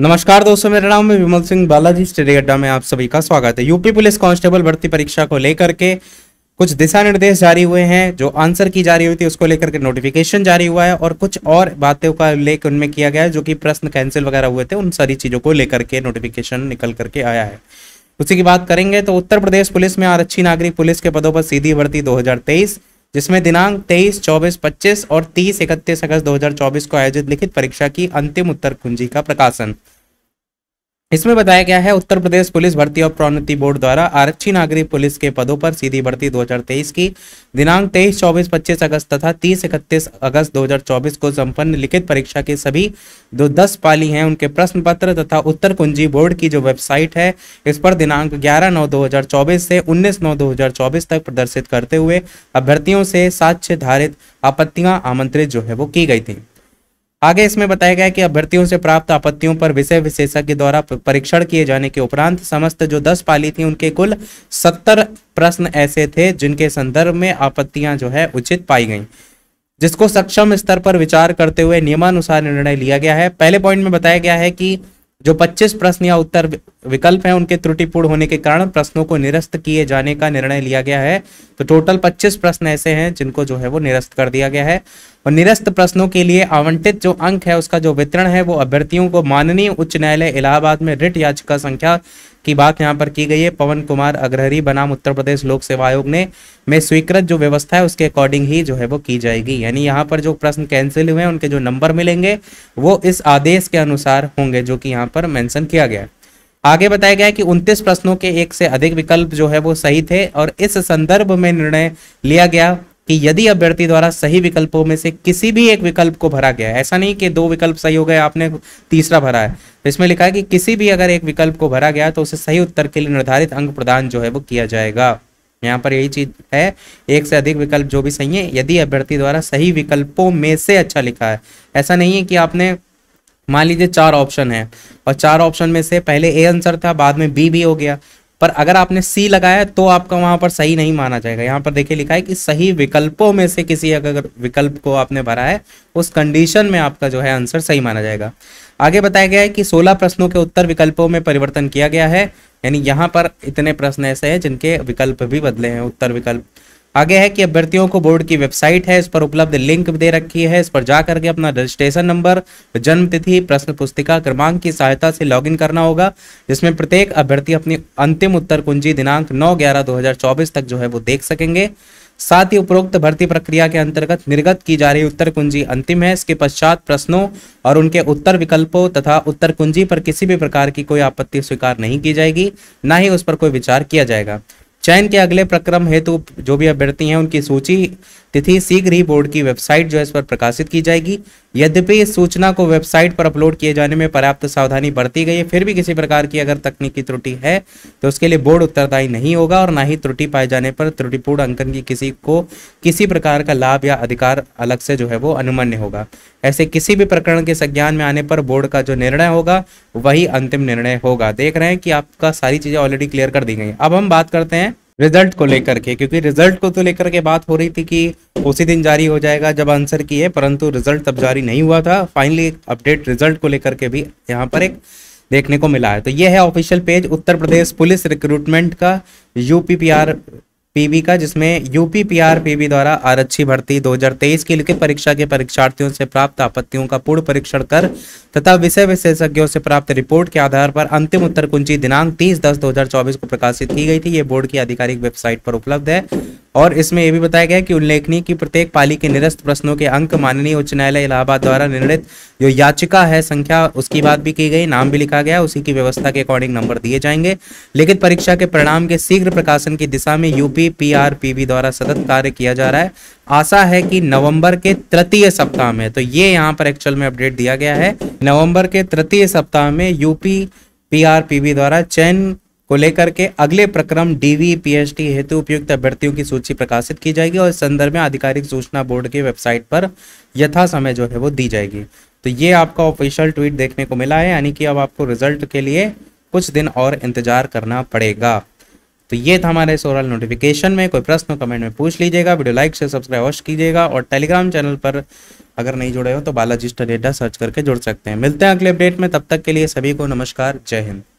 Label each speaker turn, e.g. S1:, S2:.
S1: नमस्कार दोस्तों मेरा नाम है विमल सिंह बालाजी स्टडी अड्डा में आप सभी का स्वागत है यूपी पुलिस कांस्टेबल भर्ती परीक्षा को लेकर के कुछ दिशा निर्देश जारी हुए हैं जो आंसर की जा रही हुई थी उसको लेकर के नोटिफिकेशन जारी हुआ है और कुछ और बातों का उल्लेख उनमें किया गया है जो कि प्रश्न कैंसिल वगैरह हुए थे उन सारी चीज़ों को लेकर के नोटिफिकेशन निकल करके आया है उसी की बात करेंगे तो उत्तर प्रदेश पुलिस में आरक्षी नागरिक पुलिस के पदों पर सीधी भर्ती दो जिसमें दिनांक 23, 24, 25 और 30, 31 अगस्त 2024 को आयोजित लिखित परीक्षा की अंतिम उत्तर कुंजी का प्रकाशन इसमें बताया गया है उत्तर प्रदेश पुलिस भर्ती और प्रोन्नति बोर्ड द्वारा आरक्षी नागरिक पुलिस के पदों पर सीधी भर्ती 2023 की दिनांक 23, 24, 25 अगस्त तथा 30, 31 अगस्त 2024 को संपन्न लिखित परीक्षा के सभी जो दस पाली हैं उनके प्रश्न पत्र तथा उत्तर कुंजी बोर्ड की जो वेबसाइट है इस पर दिनांक 11 नौ 2024 से 19 नौ 2024 तक प्रदर्शित करते हुए अभ्यर्थियों से साक्ष्य धारित आपत्तियां आमंत्रित जो है वो की गई थी आगे इसमें बताया गया कि अभ्यर्थियों से प्राप्त आपत्तियों पर विषय विशेषज्ञ द्वारा परीक्षण किए जाने के उपरांत समस्त जो दस पाली थी उनके कुल सत्तर प्रश्न ऐसे थे जिनके संदर्भ में आपत्तियां जो है उचित पाई गई जिसको सक्षम स्तर पर विचार करते हुए नियमानुसार निर्णय लिया गया है पहले पॉइंट में बताया गया है कि जो 25 प्रश्न या उत्तर विकल्प हैं उनके त्रुटिपूर्ण होने के कारण प्रश्नों को निरस्त किए जाने का निर्णय लिया गया है तो टोटल 25 प्रश्न ऐसे हैं जिनको जो है वो निरस्त कर दिया गया है और निरस्त प्रश्नों के लिए आवंटित जो अंक है उसका जो वितरण है वो अभ्यर्थियों को माननीय उच्च न्यायालय इलाहाबाद में रिट याचिका संख्या की बात यहाँ पर की गई है पवन कुमार अग्रहरी बनाम उत्तर प्रदेश लोक सेवा आयोग ने में स्वीकृत जो व्यवस्था है उसके अकॉर्डिंग ही जो है वो की जाएगी यानी यहाँ पर जो प्रश्न कैंसिल हुए हैं उनके जो नंबर मिलेंगे वो इस आदेश के अनुसार होंगे जो कि यहाँ पर मैंशन किया गया है आगे बताया गया कि 29 प्रश्नों के एक से अधिक विकल्प जो है वो सही थे और इस संदर्भ में निर्णय लिया गया कि यदि अभ्यर्थी द्वारा सही विकल्पों में से किसी भी एक विकल्प को भरा गया है ऐसा नहीं कि दो विकल्प सही हो गए आपने तीसरा भरा है तो इसमें लिखा है कि किसी भी अगर एक विकल्प को भरा गया तो उसे सही उत्तर के लिए निर्धारित अंक प्रदान जो है वो किया जाएगा यहाँ पर यही चीज है एक से अधिक विकल्प जो भी सही है यदि अभ्यर्थी द्वारा सही विकल्पों में से अच्छा लिखा है ऐसा नहीं है कि आपने मान लीजिए चार ऑप्शन है और चार ऑप्शन में से पहले ए आंसर था बाद में बी भी हो गया पर अगर आपने सी लगाया तो आपका वहां पर सही नहीं माना जाएगा यहाँ पर देखिए लिखा है कि सही विकल्पों में से किसी अगर विकल्प को आपने भरा है उस कंडीशन में आपका जो है आंसर सही माना जाएगा आगे बताया गया है कि सोलह प्रश्नों के उत्तर विकल्पों में परिवर्तन किया गया है यानी यहाँ पर इतने प्रश्न ऐसे हैं जिनके विकल्प भी बदले हैं उत्तर विकल्प आगे है कि अभ्यर्थियों को बोर्ड की वेबसाइट है इस पर उपलब्ध लिंक दे रखी है इस पर जा करके अपना रजिस्ट्रेशन नंबर जन्म तिथि प्रश्न पुस्तिका क्रमांक की सहायता से लॉगिन करना होगा जिसमें प्रत्येक अभ्यर्थी अपनी अंतिम उत्तर कुंजी दिनांक नौ ग्यारह दो तक जो है वो देख सकेंगे साथ ही उपरोक्त भर्ती प्रक्रिया के अंतर्गत निर्गत की जा रही उत्तर कुंजी अंतिम है इसके पश्चात प्रश्नों और उनके उत्तर विकल्पों तथा उत्तर कुंजी पर किसी भी प्रकार की कोई आपत्ति स्वीकार नहीं की जाएगी ना ही उस पर कोई विचार किया जाएगा चयन के अगले प्रक्रम हेतु जो भी अभ्यर्थी हैं उनकी सूची तिथि शीघ्र ही बोर्ड की वेबसाइट जो है इस पर प्रकाशित की जाएगी यद्यपि इस सूचना को वेबसाइट पर अपलोड किए जाने में पर्याप्त सावधानी बरती गई है फिर भी किसी प्रकार की अगर तकनीकी त्रुटि है तो उसके लिए बोर्ड उत्तरदायी नहीं होगा और ना ही त्रुटि पाए जाने पर त्रुटिपूर्ण अंकन की किसी को किसी प्रकार का लाभ या अधिकार अलग से जो है वो अनुमन्य होगा ऐसे किसी भी प्रकरण के संज्ञान में आने पर बोर्ड का जो निर्णय होगा वही अंतिम निर्णय होगा देख रहे हैं कि आपका सारी चीज़ें ऑलरेडी क्लियर कर दी गई अब हम बात करते हैं रिजल्ट को लेकर के क्योंकि रिजल्ट को तो लेकर के बात हो रही थी कि उसी दिन जारी हो जाएगा जब आंसर की है परंतु रिजल्ट तब जारी नहीं हुआ था फाइनली अपडेट रिजल्ट को लेकर के भी यहाँ पर एक देखने को मिला है तो ये है official page Uttar Pradesh police recruitment का यूपीपीआर पीबी का जिसमें यूपी पीआर पीबी द्वारा आरक्षी भर्ती 2023 की लिखित परीक्षा के परीक्षार्थियों से प्राप्त आपत्तियों का पूर्ण परीक्षण कर तथा विषय विशेषज्ञों से प्राप्त रिपोर्ट के आधार पर अंतिम उत्तर कुंजी दिनांक 30 दस 2024 को प्रकाशित की गई थी ये बोर्ड की आधिकारिक वेबसाइट पर उपलब्ध है और इसमें यह भी बताया गया कि उल्लेखनीय कि प्रत्येक पाली के निरस्त प्रश्नों के अंक माननीय उच्च न्यायालय इलाहाबाद द्वारा निर्णित जो याचिका है संख्या उसकी बात भी की गई नाम भी लिखा गया उसी की व्यवस्था के अकॉर्डिंग नंबर दिए जाएंगे लिखित परीक्षा के परिणाम के शीघ्र प्रकाशन की दिशा में यूपी पी द्वारा सतत कार्य किया जा रहा है आशा है कि नवंबर के तृतीय सप्ताह में तो ये यहाँ पर एक्चुअल में अपडेट दिया गया है नवंबर के तृतीय सप्ताह में यूपी पी द्वारा चयन को लेकर के अगले प्रक्रम डीवी पीएचडी हेतु उपयुक्त अभ्यर्थियों की सूची प्रकाशित की जाएगी और इस संदर्भ में आधिकारिक सूचना बोर्ड की वेबसाइट पर यथा समय जो है वो दी जाएगी तो ये आपका ऑफिशियल ट्वीट देखने को मिला है यानी कि अब आपको रिजल्ट के लिए कुछ दिन और इंतजार करना पड़ेगा तो ये था हमारे सोरल नोटिफिकेशन में कोई प्रश्न कमेंट में पूछ लीजिएगा वीडियो लाइक से सब्सक्राइब अवश्य कीजिएगा और टेलीग्राम चैनल पर अगर नहीं जुड़े हो तो बालाजी स्टडी सर्च करके जुड़ सकते हैं मिलते हैं अगले अपडेट में तब तक के लिए सभी को नमस्कार जय हिंद